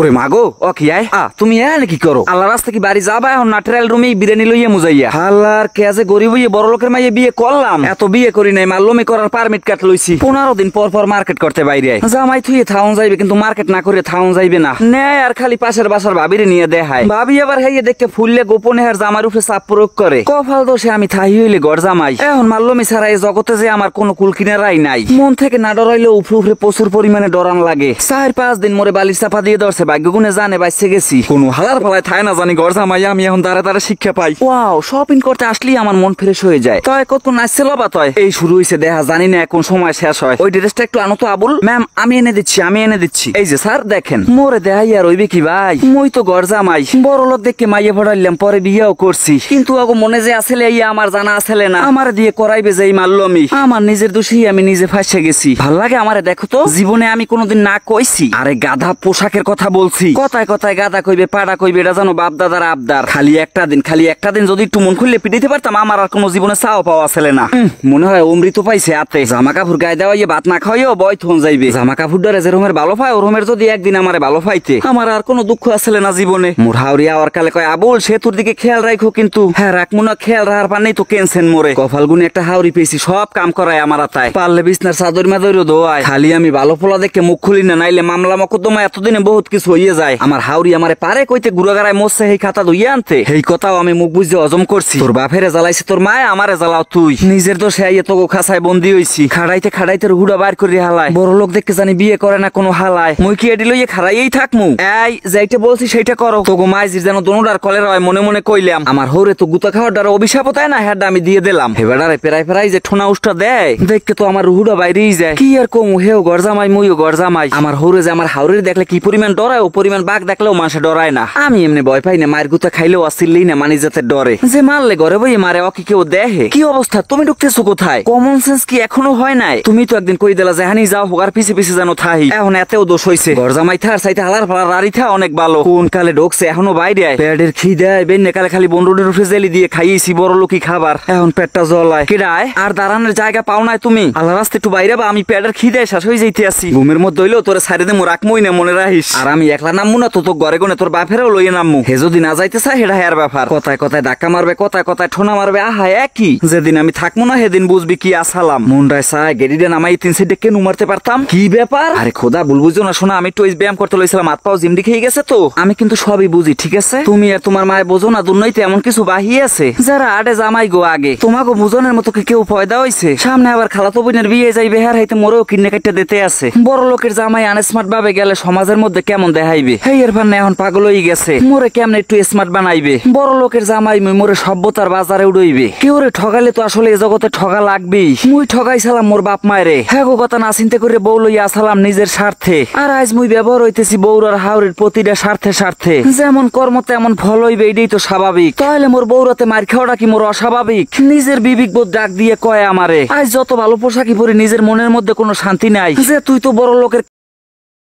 ওরে মাগো ও কি আয় আ তুমি আয় নাকি করো আল্লাহ রাস্তা কি বাড়ি যাবা এখন নাটেরাল রুমে বিরিয়ানি লইয়ে মুজাইয়া হালার কে আছে গরিব হইয়ে বড় লোকের মাইয়ে বিয়ে করলাম এত বিয়ে করি নাই মাল্লমি করার পারমিট কাট লইছি পনেরো দিন পর পর মার্কেট করতে বাইরে আয় জামাই থুয়ে থাউন যাইবে কিন্তু মার্কেট না করে থাউন যাইবে না ন্যায় আর খালি পাশের বাসার ভাবিরে নিয়ে দেখায় ভাবি আবার হাইয়ে দেখতে ফুললে গোপনে আর জামার উপরে চাপ প্রয়োগ করে কফাল দোষে আমি থাই হইলে গড় জামাই এখন মাল্লমি ছাড়া এই জগতে যে আমার কোনো কুলকিনারাই নাই মন থেকে না ডরাইলে উফরে উফরে প্রচুর পরিমাণে ডরান লাগে চার পাঁচ দিন মরে বালির চাপা দিয়ে দর্শে গেছে ভাগ্য গুনে জানে বাইসে গেছি কোনো হালার ফালায় থায় না জানি গর্জা মাই আমি এখন দাঁড়া দাঁড়া শিক্ষা পাই ওয়াও শপিং করতে আসলেই আমার মন ফ্রেশ হয়ে যায় তয় কত নাচছে লবা তয় এই শুরু হয়েছে দেখা জানি না এখন সময় শেষ হয় ওই ড্রেসটা একটু আনো তো আবুল ম্যাম আমি এনে দিচ্ছি আমি এনে দিচ্ছি এই যে স্যার দেখেন মোরে দেহাই আর হইবে কি ভাই মই তো গর্জা মাই বড় লোক দেখে মাইয়ে পড়াইলাম পরে বিয়েও করছি কিন্তু আগো মনে যে আসলে এই আমার জানা আসলে না আমার দিয়ে করাইবে যে এই মারলো আমি আমার নিজের দোষেই আমি নিজে ফাঁসে গেছি ভাল লাগে আমার দেখো তো জীবনে আমি কোনোদিন না কইছি আরে গাধা পোশাকের কথা কথা বলছি কথায় কথায় গাদা কইবে পাড়া কইবে এটা জানো বাপ দাদার আবদার খালি একটা দিন খালি একটা দিন যদি একটু মন খুললে পিটাইতে পারতাম আমার আর কোনো জীবনে চাও পাওয়া ছেলে না মনে হয় অমৃত পাইছে আতে জামা কাপড় গায়ে দেওয়াইয়ে ভাত না খাওয়াইও বয় থন যাইবে জামা কাপড় ডরে রোমের ভালো পায় ওরমের যদি একদিন আমারে ভালো পাইতে আমার আর কোনো দুঃখ আসলে না জীবনে মোর হাওড়ি আওয়ার কালে কয় আবুল সেতুর দিকে খেয়াল রাখো কিন্তু হ্যাঁ রাখ মনে খেয়াল রাখার পার নেই তো কেনছেন মোরে কফাল গুনে একটা হাওড়ি পেয়েছি সব কাম করায় আমার আতায় পারলে বিছনার চাদর মাদরিও দোয়াই খালি আমি ভালো ফলা দেখে মুখ খুলি না নাইলে মামলা মকদ্দমা এতদিনে বহুত কিছু কিছু হইয়ে যায় আমার হাউরি আমারে পারে কইতে গুড়াগাড়ায় মরছে সেই খাতা ধুইয়ে আনতে সেই কথাও আমি মুখ বুঝে হজম করছি তোর বাপেরে জ্বালাইছে তোর মায়ে আমারে জ্বালাও তুই নিজের তো সে আইয়ে তোকে বন্দি হইছি খাড়াইতে খাড়াইতে হুড়া বার করে হালায় বড় লোক দেখতে জানি বিয়ে করে না কোনো হালায় মুই কি এডি লইয়ে খাড়াইয়েই থাকমু এই যাইতে বলছি সেইটা করো তোকে মাইজির যেন দোনোডার কলের হয় মনে মনে কইলাম আমার হৌরে তো গুতা খাওয়ার দ্বারা অভিশাপ না হ্যাডা আমি দিয়ে দিলাম হেবাডারে পেরাই ফেরাই যে ঠোনা উষ্টা দেয় দেখতে তো আমার হুড়া বাইরেই যায় কি আর কমু হেও গরজামাই মুইও গরজামাই আমার হৌরে যে আমার হাউরের দেখলে কি পরিমাণ ডর ডরায় ও পরিমাণ বাঘ দেখলেও মানুষে ডরায় না আমি এমনি ভয় পাই না মায়ের গুতা খাইলেও আসিলেই না মানি যাতে ডরে যে মারলে ঘরে বই মারে অকে কেউ দেহে কি অবস্থা তুমি ঢুকতেছো কোথায় কমন সেন্স কি এখনো হয় নাই তুমি তো একদিন কই দিলা জাহানি যাও হোগার পিছে পিছে জানো থাই এখন এতেও দোষ হইছে ঘর জামাই থার সাইতে হালার ফালার রারিথা অনেক ভালো কোন কালে ঢোকছে এখনো বাইরে পেটের খি দেয় বেন কালে খালি বনরুডের রুফে জেলি দিয়ে খাইয়েছি বড় লোকই খাবার এখন পেটটা জ্বলায় কিরায় আর দাঁড়ানোর জায়গা পাও নাই তুমি আল্লাহ রাস্তা একটু বাইরে বা আমি পেটের খি দেয় শ্বাস হয়ে যেতে আসি ঘুমের মধ্যে হইলেও তোরে সাইডে দে রাখমই না মনে রাখিস আর আমি একলা নামমু না তো তো ঘরে গনে তোর বাপেরাও লইয়ে নামমু হে যদি না যাইতে চাই হেডা হেয়ার ব্যাপার কথায় কথায় ধাক্কা মারবে কথায় কথায় ঠোনা মারবে আহা একই যেদিন আমি থাকবো না সেদিন বুঝবি কি আসালাম মন মুন্ডায় সায় গেরিডে নামাই তিন সিটে কেন মারতে পারতাম কি ব্যাপার আরে খোদা ভুল বুঝো না শোনা আমি তো ব্যায়াম করতে লইছিলাম হাত পাও জিম খেয়ে গেছে তো আমি কিন্তু সবই বুঝি ঠিক আছে তুমি আর তোমার মায় বোঝো না দুর্নইতে এমন কিছু বাহি আছে যারা আডে জামাই গো আগে তোমাকে বুঝনের মতো কি কেউ ফয়দা হইছে সামনে আবার খালাতো বোনের বিয়ে যাইবে হের হাইতে মোরেও কিনে কাটতে দিতে আছে বড় লোকের জামাই আনস্মার্ট ভাবে গেলে সমাজের মধ্যে কেমন কেমন দেখাইবে হে এর ভান্না এখন পাগল হয়ে গেছে মোরে কেমন একটু স্মার্ট বানাইবে বড় লোকের জামাই মুই মোরে সভ্যতার বাজারে উড়াইবে কেউ রে ঠগালে তো আসলে এ জগতে ঠগা লাগবেই মুই সালাম মোর বাপ মায়েরে হ্যাঁ গো কথা না চিন্তা করে বউ লইয়া সালাম নিজের স্বার্থে আর আজ মুই ব্যবহার হইতেছি বৌরার হাওরের প্রতিটা স্বার্থে স্বার্থে যেমন কর্ম তেমন ফল হইবে এটাই তো স্বাভাবিক তাহলে মোর বৌরাতে মার খাওয়াটা কি মোর অস্বাভাবিক নিজের বিবেক বোধ ডাক দিয়ে কয় আমারে আজ যত ভালো পোশাকি পরে নিজের মনের মধ্যে কোনো শান্তি নাই যে তুই তো বড় লোকের